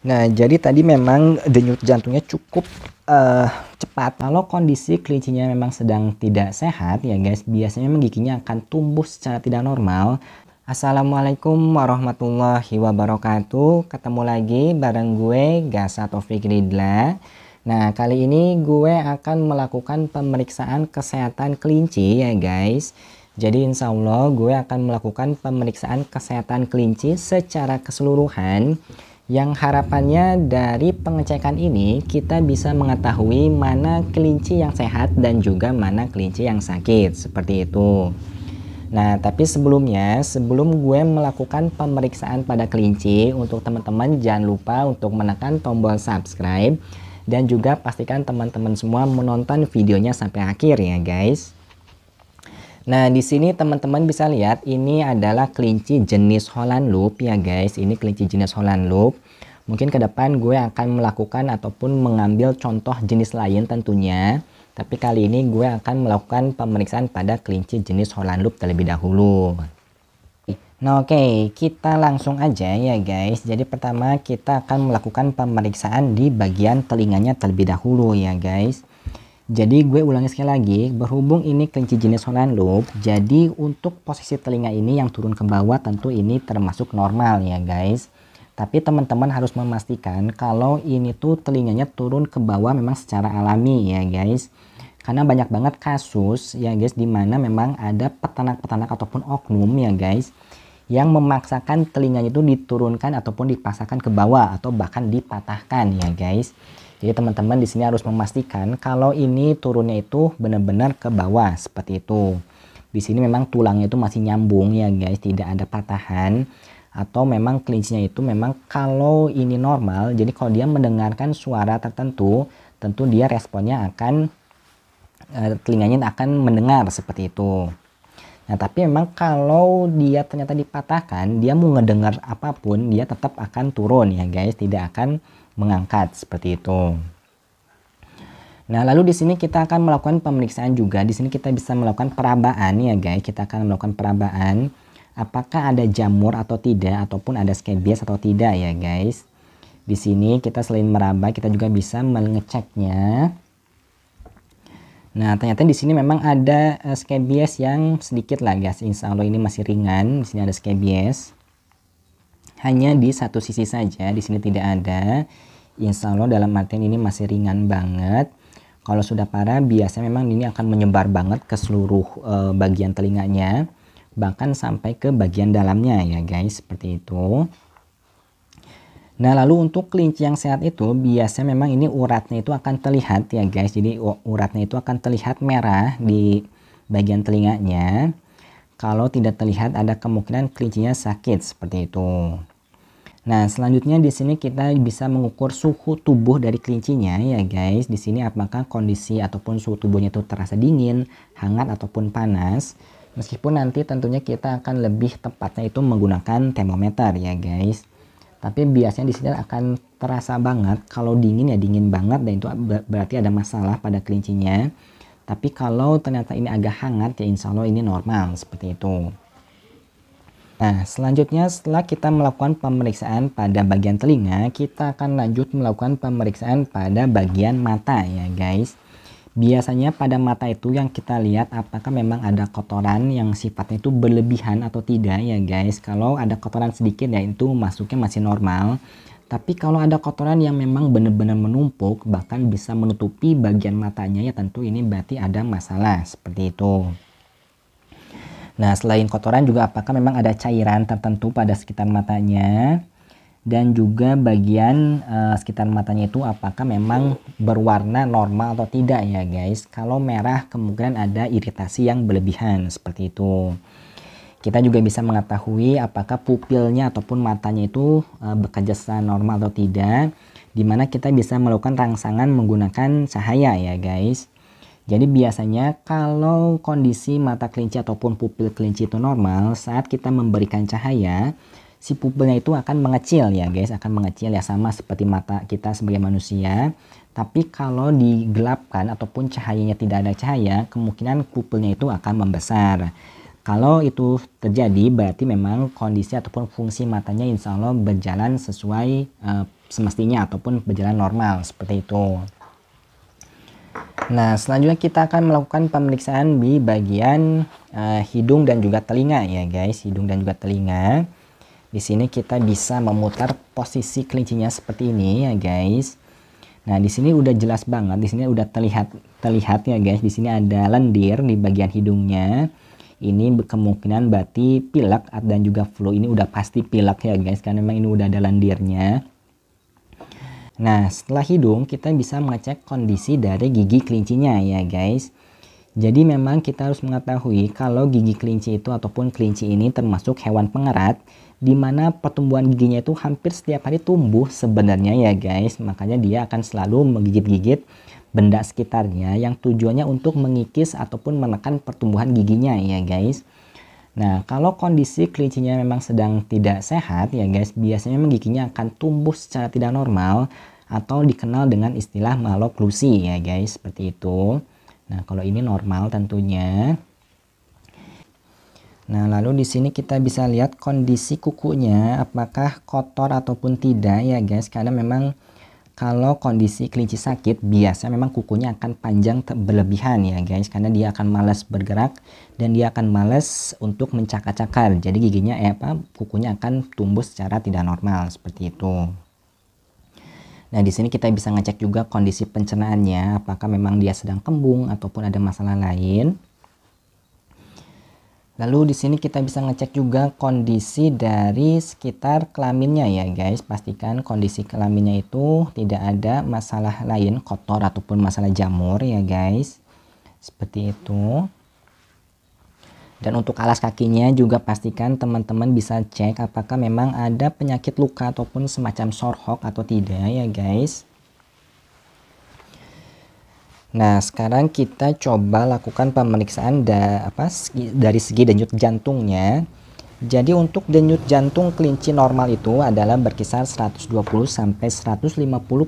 Nah, jadi tadi memang denyut jantungnya cukup uh, cepat. Kalau kondisi kelincinya memang sedang tidak sehat ya guys, biasanya memang giginya akan tumbuh secara tidak normal. Assalamualaikum warahmatullahi wabarakatuh. Ketemu lagi bareng gue Gasa Taufik Ridla. Nah, kali ini gue akan melakukan pemeriksaan kesehatan kelinci ya guys. Jadi insya Allah gue akan melakukan pemeriksaan kesehatan kelinci secara keseluruhan yang harapannya dari pengecekan ini kita bisa mengetahui mana kelinci yang sehat dan juga mana kelinci yang sakit seperti itu nah tapi sebelumnya sebelum gue melakukan pemeriksaan pada kelinci untuk teman-teman jangan lupa untuk menekan tombol subscribe dan juga pastikan teman-teman semua menonton videonya sampai akhir ya guys Nah, di sini teman-teman bisa lihat ini adalah kelinci jenis Holland Loop ya guys. Ini kelinci jenis Holland Loop. Mungkin ke depan gue akan melakukan ataupun mengambil contoh jenis lain tentunya. Tapi kali ini gue akan melakukan pemeriksaan pada kelinci jenis Holland Loop terlebih dahulu. Nah oke, okay. kita langsung aja ya guys. Jadi pertama kita akan melakukan pemeriksaan di bagian telinganya terlebih dahulu ya guys. Jadi gue ulangi sekali lagi, berhubung ini kelinci jenis Holland Loop, jadi untuk posisi telinga ini yang turun ke bawah tentu ini termasuk normal ya guys. Tapi teman-teman harus memastikan kalau ini tuh telinganya turun ke bawah memang secara alami ya guys. Karena banyak banget kasus ya guys dimana memang ada peternak-peternak ataupun oknum ya guys yang memaksakan telinganya itu diturunkan ataupun dipaksakan ke bawah atau bahkan dipatahkan ya guys. Jadi teman-teman di sini harus memastikan kalau ini turunnya itu benar-benar ke bawah seperti itu. Di sini memang tulangnya itu masih nyambung ya guys, tidak ada patahan atau memang kelincinya itu memang kalau ini normal jadi kalau dia mendengarkan suara tertentu tentu dia responnya akan eh, telinganya akan mendengar seperti itu nah tapi memang kalau dia ternyata dipatahkan dia mau ngedengar apapun dia tetap akan turun ya guys tidak akan mengangkat seperti itu. Nah, lalu di sini kita akan melakukan pemeriksaan juga. Di sini kita bisa melakukan perabaan ya, guys. Kita akan melakukan perabaan apakah ada jamur atau tidak ataupun ada skabies atau tidak ya, guys. Di sini kita selain meraba, kita juga bisa mengeceknya. Nah, ternyata di sini memang ada eh, skabies yang sedikit lah, guys. Insya Allah ini masih ringan. Di sini ada skabies hanya di satu sisi saja, di sini tidak ada. Insya Allah dalam artian ini masih ringan banget. Kalau sudah parah biasanya memang ini akan menyebar banget ke seluruh e, bagian telinganya, bahkan sampai ke bagian dalamnya ya guys, seperti itu. Nah lalu untuk kelinci yang sehat itu biasanya memang ini uratnya itu akan terlihat ya guys, jadi uratnya itu akan terlihat merah di bagian telinganya. Kalau tidak terlihat ada kemungkinan kelincinya sakit seperti itu. Nah, selanjutnya di sini kita bisa mengukur suhu tubuh dari kelincinya ya guys. Di sini apakah kondisi ataupun suhu tubuhnya itu terasa dingin, hangat ataupun panas. Meskipun nanti tentunya kita akan lebih tepatnya itu menggunakan termometer ya guys. Tapi biasanya di sini akan terasa banget kalau dingin ya dingin banget dan itu berarti ada masalah pada kelincinya. Tapi kalau ternyata ini agak hangat ya insya Allah ini normal seperti itu. Nah, selanjutnya setelah kita melakukan pemeriksaan pada bagian telinga, kita akan lanjut melakukan pemeriksaan pada bagian mata ya guys. Biasanya pada mata itu yang kita lihat apakah memang ada kotoran yang sifatnya itu berlebihan atau tidak ya guys. Kalau ada kotoran sedikit ya itu masuknya masih normal. Tapi kalau ada kotoran yang memang benar-benar menumpuk bahkan bisa menutupi bagian matanya ya tentu ini berarti ada masalah seperti itu. Nah, selain kotoran juga apakah memang ada cairan tertentu pada sekitar matanya? Dan juga bagian uh, sekitar matanya itu apakah memang berwarna normal atau tidak ya guys. Kalau merah kemungkinan ada iritasi yang berlebihan seperti itu. Kita juga bisa mengetahui apakah pupilnya ataupun matanya itu uh, bekerja secara normal atau tidak. Dimana kita bisa melakukan rangsangan menggunakan cahaya ya guys. Jadi biasanya kalau kondisi mata kelinci ataupun pupil kelinci itu normal, saat kita memberikan cahaya, si pupilnya itu akan mengecil ya guys, akan mengecil ya sama seperti mata kita sebagai manusia. Tapi kalau digelapkan ataupun cahayanya tidak ada cahaya, kemungkinan pupilnya itu akan membesar. Kalau itu terjadi berarti memang kondisi ataupun fungsi matanya insya Allah berjalan sesuai uh, semestinya ataupun berjalan normal seperti itu. Nah, selanjutnya kita akan melakukan pemeriksaan di bagian uh, hidung dan juga telinga ya guys, hidung dan juga telinga. Di sini kita bisa memutar posisi kelincinya seperti ini ya guys. Nah, di sini udah jelas banget, di sini udah terlihat terlihat ya guys. Di sini ada lendir di bagian hidungnya. Ini kemungkinan berarti pilek dan juga flu. Ini udah pasti pilek ya guys karena memang ini udah ada lendirnya. Nah, setelah hidung kita bisa mengecek kondisi dari gigi kelincinya ya guys. Jadi memang kita harus mengetahui kalau gigi kelinci itu ataupun kelinci ini termasuk hewan pengerat di mana pertumbuhan giginya itu hampir setiap hari tumbuh sebenarnya ya guys. Makanya dia akan selalu menggigit-gigit benda sekitarnya yang tujuannya untuk mengikis ataupun menekan pertumbuhan giginya ya guys. Nah, kalau kondisi kelincinya memang sedang tidak sehat ya guys, biasanya memang giginya akan tumbuh secara tidak normal atau dikenal dengan istilah maloklusi ya guys, seperti itu. Nah, kalau ini normal tentunya. Nah, lalu di sini kita bisa lihat kondisi kukunya apakah kotor ataupun tidak ya guys, karena memang kalau kondisi kelinci sakit biasanya memang kukunya akan panjang berlebihan ya guys karena dia akan malas bergerak dan dia akan malas untuk mencakar-cakar jadi giginya eh apa kukunya akan tumbuh secara tidak normal seperti itu nah di sini kita bisa ngecek juga kondisi pencernaannya apakah memang dia sedang kembung ataupun ada masalah lain Lalu di sini kita bisa ngecek juga kondisi dari sekitar kelaminnya ya guys. Pastikan kondisi kelaminnya itu tidak ada masalah lain kotor ataupun masalah jamur ya guys. Seperti itu. Dan untuk alas kakinya juga pastikan teman-teman bisa cek apakah memang ada penyakit luka ataupun semacam sorhok atau tidak ya guys. Nah, sekarang kita coba lakukan pemeriksaan da, apa, dari segi denyut jantungnya. Jadi untuk denyut jantung kelinci normal itu adalah berkisar 120 sampai 150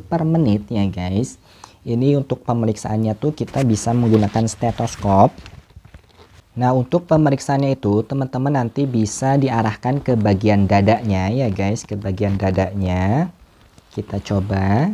per menit ya guys. Ini untuk pemeriksaannya tuh kita bisa menggunakan stetoskop. Nah, untuk pemeriksaannya itu teman-teman nanti bisa diarahkan ke bagian dadanya ya guys, ke bagian dadanya. Kita coba.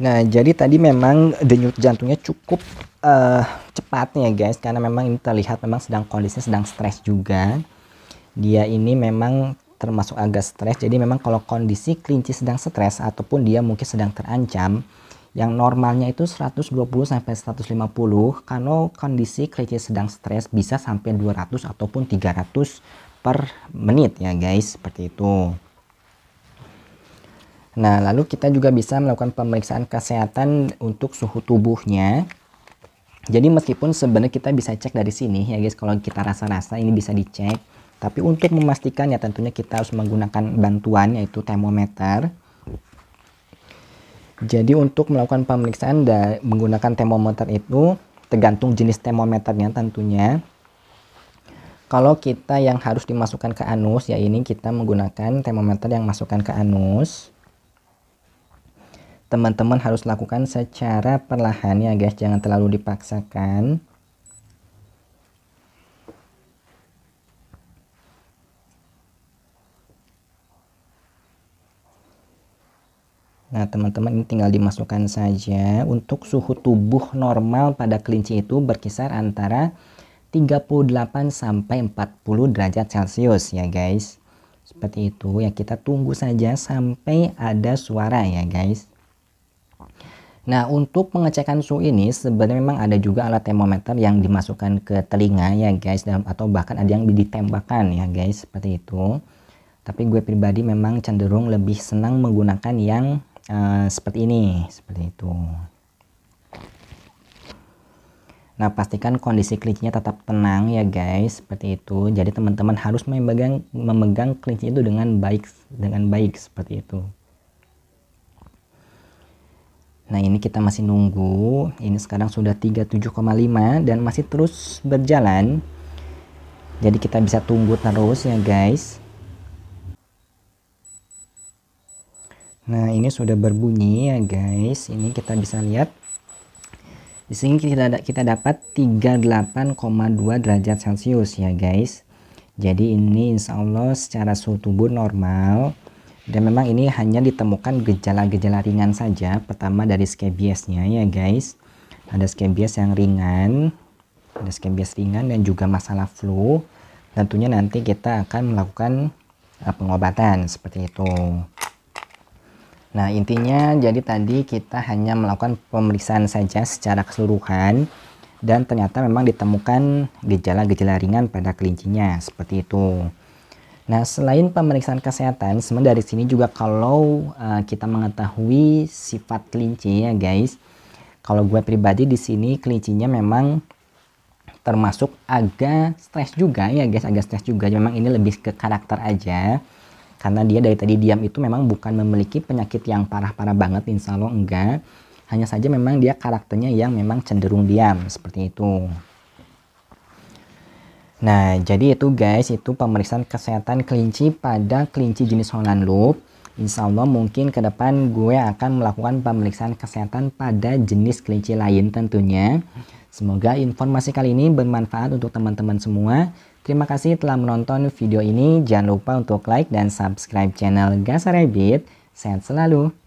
Nah, jadi tadi memang denyut jantungnya cukup uh, cepatnya guys karena memang ini terlihat memang sedang kondisinya sedang stres juga. Dia ini memang termasuk agak stres. Jadi memang kalau kondisi kelinci sedang stres ataupun dia mungkin sedang terancam yang normalnya itu 120 sampai 150 kalau kondisi kelinci sedang stres bisa sampai 200 ataupun 300 per menit ya guys seperti itu. Nah, lalu kita juga bisa melakukan pemeriksaan kesehatan untuk suhu tubuhnya. Jadi meskipun sebenarnya kita bisa cek dari sini ya guys, kalau kita rasa-rasa ini bisa dicek. Tapi untuk memastikannya tentunya kita harus menggunakan bantuan yaitu termometer. Jadi untuk melakukan pemeriksaan dan menggunakan termometer itu tergantung jenis termometernya tentunya. Kalau kita yang harus dimasukkan ke anus ya ini kita menggunakan termometer yang masukkan ke anus teman-teman harus lakukan secara perlahan ya guys jangan terlalu dipaksakan Nah, teman-teman ini tinggal dimasukkan saja. Untuk suhu tubuh normal pada kelinci itu berkisar antara 38 sampai 40 derajat Celcius ya, guys. Seperti itu ya, kita tunggu saja sampai ada suara ya, guys. Nah, untuk pengecekan suhu ini sebenarnya memang ada juga alat termometer yang dimasukkan ke telinga ya guys dan atau bahkan ada yang ditembakkan ya guys seperti itu. Tapi gue pribadi memang cenderung lebih senang menggunakan yang uh, seperti ini, seperti itu. Nah, pastikan kondisi kelincinya tetap tenang ya guys, seperti itu. Jadi teman-teman harus memegang memegang kelinci itu dengan baik dengan baik seperti itu. Nah ini kita masih nunggu, ini sekarang sudah 37,5 dan masih terus berjalan. Jadi kita bisa tunggu terus ya guys. Nah ini sudah berbunyi ya guys, ini kita bisa lihat. Di sini kita, kita dapat 38,2 derajat Celcius ya guys. Jadi ini insya Allah secara suhu tubuh normal dan memang ini hanya ditemukan gejala-gejala ringan saja. Pertama dari skabiesnya ya guys. Ada skabies yang ringan, ada skabies ringan dan juga masalah flu. Tentunya nanti kita akan melakukan eh, pengobatan seperti itu. Nah intinya jadi tadi kita hanya melakukan pemeriksaan saja secara keseluruhan dan ternyata memang ditemukan gejala-gejala ringan pada kelincinya seperti itu. Nah, selain pemeriksaan kesehatan, sebenarnya dari sini juga kalau uh, kita mengetahui sifat kelinci ya guys. Kalau gue pribadi di sini kelincinya memang termasuk agak stres juga ya guys, agak stres juga. Memang ini lebih ke karakter aja. Karena dia dari tadi diam itu memang bukan memiliki penyakit yang parah-parah banget, insya Allah enggak. Hanya saja memang dia karakternya yang memang cenderung diam, seperti itu. Nah, jadi itu guys, itu pemeriksaan kesehatan kelinci pada kelinci jenis Holland Loop. Insya Allah mungkin ke depan gue akan melakukan pemeriksaan kesehatan pada jenis kelinci lain tentunya. Semoga informasi kali ini bermanfaat untuk teman-teman semua. Terima kasih telah menonton video ini. Jangan lupa untuk like dan subscribe channel Gasa Rabbit. Sehat selalu.